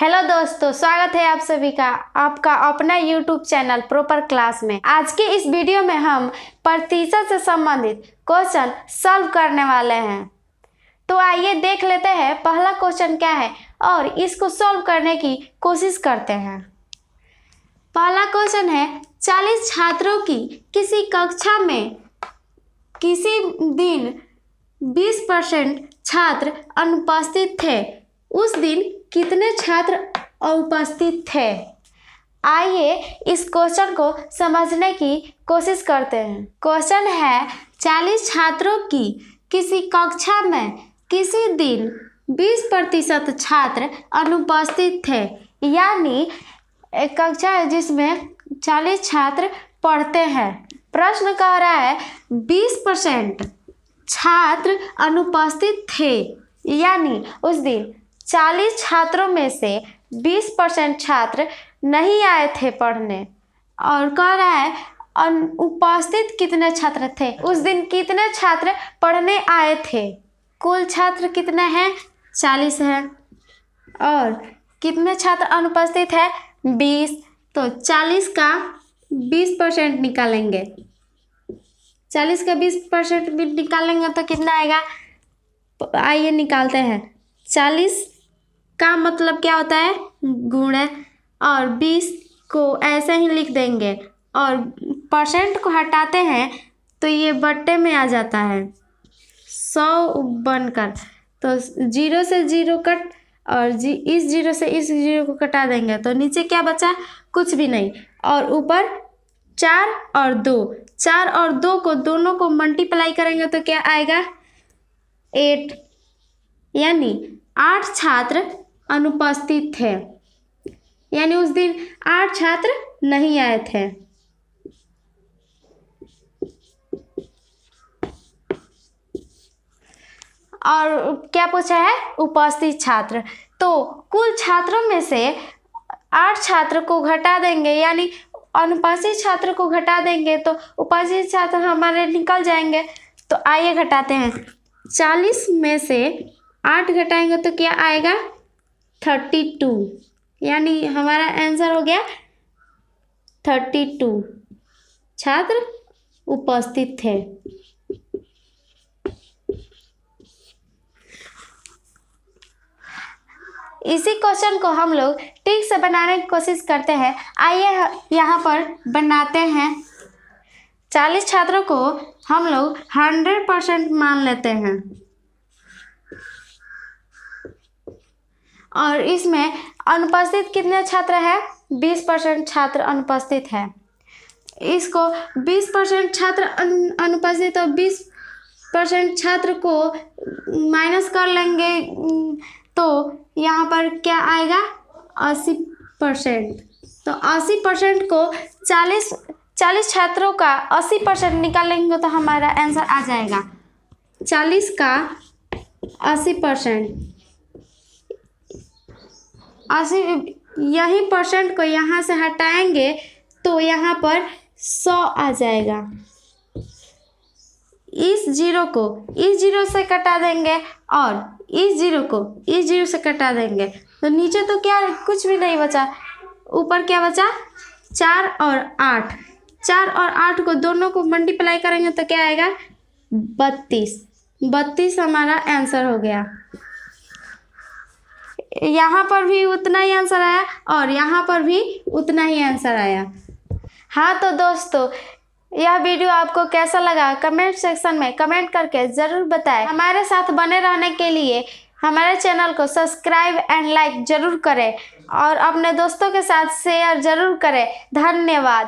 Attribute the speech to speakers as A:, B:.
A: hello दोस्तों स्वागत है आप सभी का आपका अपना यूट्यूब चैनल प्रॉपर क्लास में आज के इस वीडियो में हम प्रतिशत से संबंधित क्वेश्चन सॉल्व करने वाले हैं तो आइए देख लेते हैं पहला क्वेश्चन क्या है और इसको सॉल्व करने की कोशिश करते हैं पहला क्वेश्चन है चालीस छात्रों की किसी कक्षा में किसी दिन बीस परसेंट छात्र अनुपस्थित थे उस दिन कितने छात्र उपस्थित थे आइए इस क्वेश्चन को समझने की कोशिश करते हैं क्वेश्चन है चालीस छात्रों की किसी कक्षा में किसी दिन बीस प्रतिशत छात्र अनुपस्थित थे यानी एक कक्षा है जिसमें चालीस छात्र पढ़ते हैं प्रश्न कह रहा है बीस परसेंट छात्र अनुपस्थित थे यानी उस दिन 40 छात्रों में से 20 परसेंट छात्र नहीं आए थे पढ़ने और कह रहा है और उपस्थित कितने छात्र थे उस दिन कितने छात्र पढ़ने आए थे कुल छात्र कितने हैं चालीस हैं और कितने छात्र अनुपस्थित है बीस तो चालीस का बीस परसेंट निकालेंगे चालीस का बीस परसेंट भी निकालेंगे तो कितना आएगा तो आइए निकालते हैं चालीस का मतलब क्या होता है गुण और बीस को ऐसे ही लिख देंगे और परसेंट को हटाते हैं तो ये बट्टे में आ जाता है सौ बनकर तो जीरो से जीरो कट और जी इस जीरो से इस जीरो को कटा देंगे तो नीचे क्या बचा कुछ भी नहीं और ऊपर चार और दो चार और दो को दोनों को मल्टीप्लाई करेंगे तो क्या आएगा एट यानी आठ छात्र अनुपस्थित थे यानी उस दिन आठ छात्र नहीं आए थे और क्या पूछा है उपस्थित छात्र तो कुल छात्रों में से आठ छात्र को घटा देंगे यानी अनुपस्थित छात्र को घटा देंगे तो उपस्थित छात्र हमारे निकल जाएंगे तो आइए घटाते हैं चालीस में से आठ घटाएंगे तो क्या आएगा थर्टी टू यानी हमारा आंसर हो गया थर्टी टू छात्र उपस्थित थे इसी क्वेश्चन को हम लोग ठीक से बनाने की कोशिश करते हैं आइए यहाँ पर बनाते हैं चालीस छात्रों को हम लोग हंड्रेड परसेंट मान लेते हैं और इसमें अनुपस्थित कितने छात्र है बीस परसेंट छात्र अनुपस्थित है इसको बीस परसेंट छात्र अनुपस्थित और बीस परसेंट छात्र को माइनस कर लेंगे तो यहाँ पर क्या आएगा अस्सी परसेंट तो अस्सी परसेंट को चालीस चालीस छात्रों का अस्सी परसेंट निकालेंगे तो हमारा आंसर आ जाएगा चालीस का अस्सी परसेंट अस्सी यही परसेंट को यहाँ से हटाएंगे तो यहाँ पर सौ आ जाएगा इस जीरो को इस जीरो से कटा देंगे और इस जीरो को इस जीरो से कटा देंगे तो नीचे तो क्या कुछ भी नहीं बचा ऊपर क्या बचा चार और आठ चार और आठ को दोनों को मल्टीप्लाई करेंगे तो क्या आएगा बत्तीस बत्तीस हमारा आंसर हो गया यहाँ पर भी उतना ही आंसर आया और यहाँ पर भी उतना ही आंसर आया हाँ तो दोस्तों यह वीडियो आपको कैसा लगा कमेंट सेक्शन में कमेंट करके ज़रूर बताएं हमारे साथ बने रहने के लिए हमारे चैनल को सब्सक्राइब एंड लाइक ज़रूर करें और अपने दोस्तों के साथ शेयर ज़रूर करें धन्यवाद